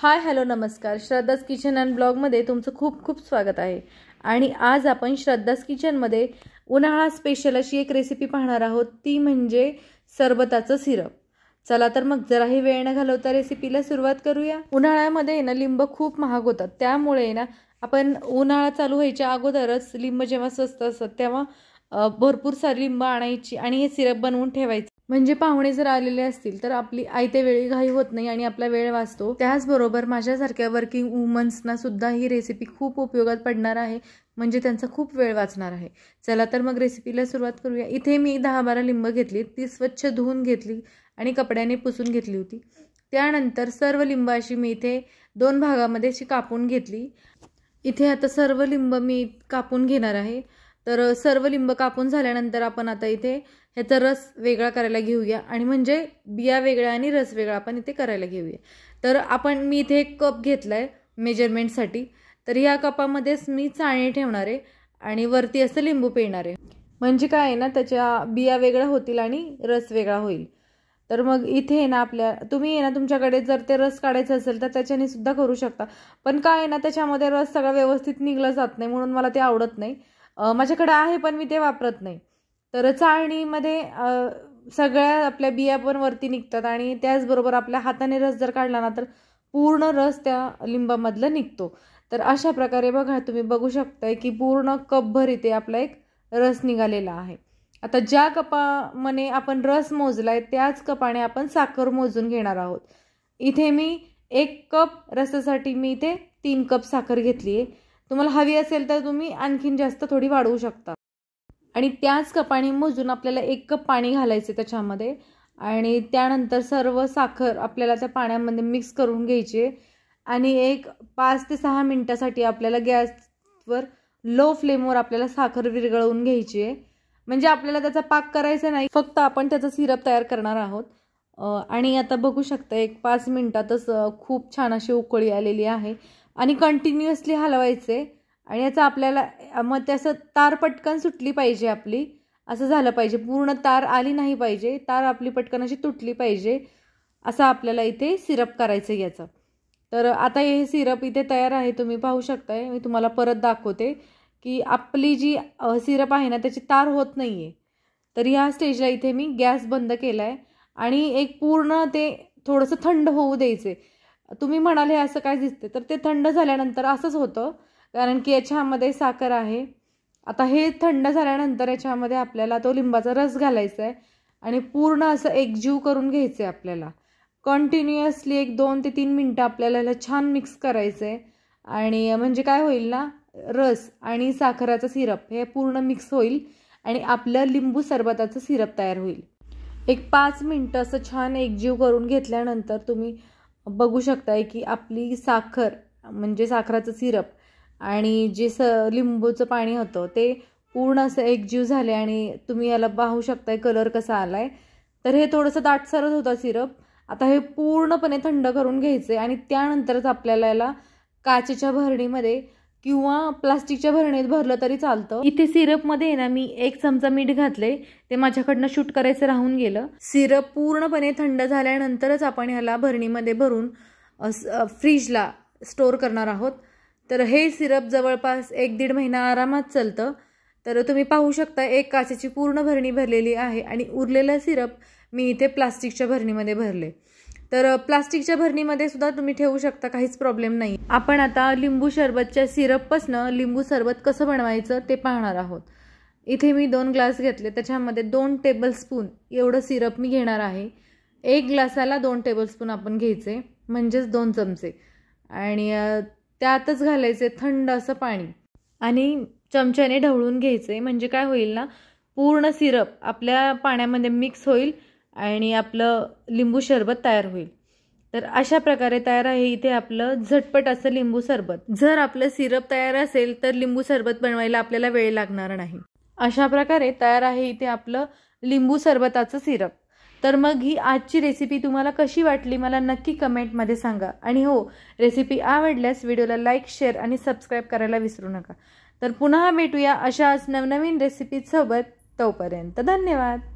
hi hello नमस्कार श्रद्धास kitchen and ब्लॉगमध्ये तुमचं खूप खूप स्वागत आहे आणि आज आपण श्रद्धास किचनमध्ये उन्हाळा स्पेशल अशी एक रेसिपी पाहणार आहोत ती म्हणजे सरबताचं सिरप चला तर मग जराही वेळ न घालवता रेसिपीला सुरुवात करूया उन्हाळ्यामध्ये ना लिंब खूप महाग होतात त्यामुळे ना आपण उन्हाळा चालू व्हायच्या अगोदरच लिंब जेव्हा स्वस्त असतात तेव्हा भरपूर सारी लिंब आणायची आणि हे सिरप बनवून ठेवायचं म्हणजे पाहुणे जर आलेले असतील तर आपली ते वेळी घाई होत नाही आणि आपला वेळ वाचतो त्याचबरोबर माझ्यासारख्या वर्किंग वुमन्सना सुद्धा ही रेसिपी खूप उपयोगात पडणार आहे म्हणजे त्यांचा खूप वेळ वाचणार आहे चला तर मग रेसिपीला सुरुवात करूया इथे मी दहा बारा लिंब घेतली ती स्वच्छ धुवून घेतली आणि कपड्याने पुसून घेतली होती त्यानंतर सर्व लिंब अशी मी इथे दोन भागामध्ये अशी कापून घेतली इथे आता सर्व लिंब मी कापून घेणार आहे तर सर्व लिंब कापून झाल्यानंतर आपण आता इथे ह्याचा रस वेगळा करायला घेऊया आणि म्हणजे बिया वेगळ्या आणि रस वेगळा आपण इथे करायला घेऊया तर आपण मी इथे एक कप घेतला आहे मेजरमेंटसाठी तर ह्या कपामध्येच मी चाळणी ठेवणार आहे आणि वरती असं लिंबू पिणार आहे म्हणजे काय आहे ना त्याच्या बिया वेगळ्या होतील आणि रस वेगळा होईल तर मग इथे आहे ना आपल्या तुम्ही आहे ना तुमच्याकडे जर ते रस काढायचं असेल तर त्याच्याने सुद्धा करू शकता पण काय आहे ना त्याच्यामध्ये रस सगळा व्यवस्थित निघला जात नाही म्हणून मला ते आवडत नाही माझ्याकडं आहे पण मी ते वापरत नाही तर चाळणीमध्ये सगळ्या आपल्या बिया पण वरती निघतात आणि त्याचबरोबर आपल्या हाताने रस जर काढला ना तर पूर्ण रस त्या लिंबामधला निघतो तर अशा प्रकारे बघा तुम्ही बघू शकताय की पूर्ण कपभर इथे आपला एक रस निघालेला आहे आता ज्या कपामध्ये आपण रस मोजलाय त्याच कपाने आपण साखर मोजून घेणार आहोत इथे मी एक कप रसासाठी मी इथे तीन कप साखर घेतली आहे तुम्हाला हवी असेल तर तुम्ही आणखीन जास्त थोडी वाढवू शकता आणि त्याच कपाणी मोजून आपल्याला एक कप पाणी घालायचे त्याच्यामध्ये आणि त्यानंतर सर्व साखर आपल्याला त्या पाण्यामध्ये मिक्स करून घ्यायची आणि एक पाच ते सहा मिनटासाठी आपल्याला गॅसवर लो फ्लेमवर आपल्याला साखर विरघळवून घ्यायची आहे म्हणजे आपल्याला त्याचा पाक करायचा नाही फक्त आपण त्याचा सिरप तयार करणार आहोत आणि आता बघू शकता एक पाच मिनटातच खूप छान अशी उकळी आलेली आहे आणि कंटिन्युअसली हलवायचे आणि याचा आपल्याला मग त्याचं तार पटकन सुटली पाहिजे आपली असं झालं पाहिजे पूर्ण तार आली नाही पाहिजे तार आपली पटकन अशी तुटली पाहिजे असं आपल्याला इथे सिरप करायचं याचं तर आता हे सिरप इथे तयार आहे तुम्ही पाहू शकताय मी तुम्हाला परत दाखवते की आपली जी सिरप आहे ना त्याची तार होत नाही आहे तर ह्या स्टेजला इथे मी गॅस बंद केला आहे आणि एक पूर्ण ते थोडंसं थंड होऊ द्यायचे तुम्ही म्हणाल हे असं काय दिसते तर ते थंड झाल्यानंतर असंच होतं कारण की याच्यामध्ये साखर आहे आता हे थंड झाल्यानंतर याच्यामध्ये आपल्याला तो लिंबाचा रस घालायचा आहे आणि पूर्ण असं एकजीव करून घ्यायचं आहे आपल्याला कंटिन्युअसली एक दोन ते तीन मिनटं आपल्याला ह्याला छान मिक्स करायचं आहे आणि म्हणजे काय होईल ना रस आणि साखराचा सिरप हे पूर्ण मिक्स होईल आणि आपलं लिंबू सरबताचं सिरप तयार होईल एक पाच मिनटं असं छान एकजीव करून घेतल्यानंतर तुम्ही बघू शकताय की आपली साखर म्हणजे साखराचं सिरप आणि जे स लिंबूचं पाणी होतं ते पूर्ण असं एकजीव झाले आणि तुम्ही याला पाहू शकताय कलर कसा आला आहे तर हे थोडंसं दाटसरच होता सिरप आता हे पूर्णपणे थंड करून घ्यायचं आहे आणि त्यानंतरच आपल्याला याला काचेच्या भरणीमध्ये किंवा प्लास्टिकच्या भरणीत भरलं तरी चालतं इथे सिरपमध्ये ना मी एक चमचा मीठ घातले ते माझ्याकडनं शूट करायचं राहून गेलं सिरप पूर्णपणे थंड झाल्यानंतरच आपण ह्याला भरणीमध्ये भरून फ्रीजला स्टोअर करणार आहोत तर हे सिरप जवळपास एक दीड महिना आरामात चालतं तर तुम्ही पाहू शकता एक काचेची पूर्ण भरणी भरलेली आहे आणि उरलेलं सिरप मी इथे प्लास्टिकच्या भरणीमध्ये भरले तर प्लास्टिकच्या भरणीमध्ये सुद्धा तुम्ही ठेवू शकता काहीच प्रॉब्लेम नाही आपण आता लिंबू सरबतच्या सिरपपासनं लिंबू सरबत कसं बनवायचं ते पाहणार आहोत इथे मी दोन ग्लास घेतले त्याच्यामध्ये दोन टेबलस्पून एवढं सिरप मी घेणार आहे एक ग्लासाला दोन टेबलस्पून आपण घ्यायचे म्हणजेच दोन चमचे आणि त्यातच घालायचे थंड असं पाणी आणि चमच्याने ढवळून घ्यायचे म्हणजे काय होईल ना पूर्ण सिरप आपल्या पाण्यामध्ये मिक्स होईल आणि आपलं लिंबू सरबत तयार होईल तर अशा प्रकारे तयार आहे इथे आपलं झटपट असं लिंबू सरबत जर आपलं सिरप तयार असेल तर लिंबू सरबत बनवायला आपल्याला वेळ लागणार नाही अशा प्रकारे तयार आहे इथे आपलं लिंबू सरबताचं सिरप तर मग ही आजची रेसिपी तुम्हाला कशी वाटली मला नक्की कमेंटमध्ये सांगा आणि हो रेसिपी आवडल्यास व्हिडिओला लाईक शेअर आणि सबस्क्राईब करायला विसरू नका तर पुन्हा भेटूया अशाच नवनवीन रेसिपीसोबत तोपर्यंत धन्यवाद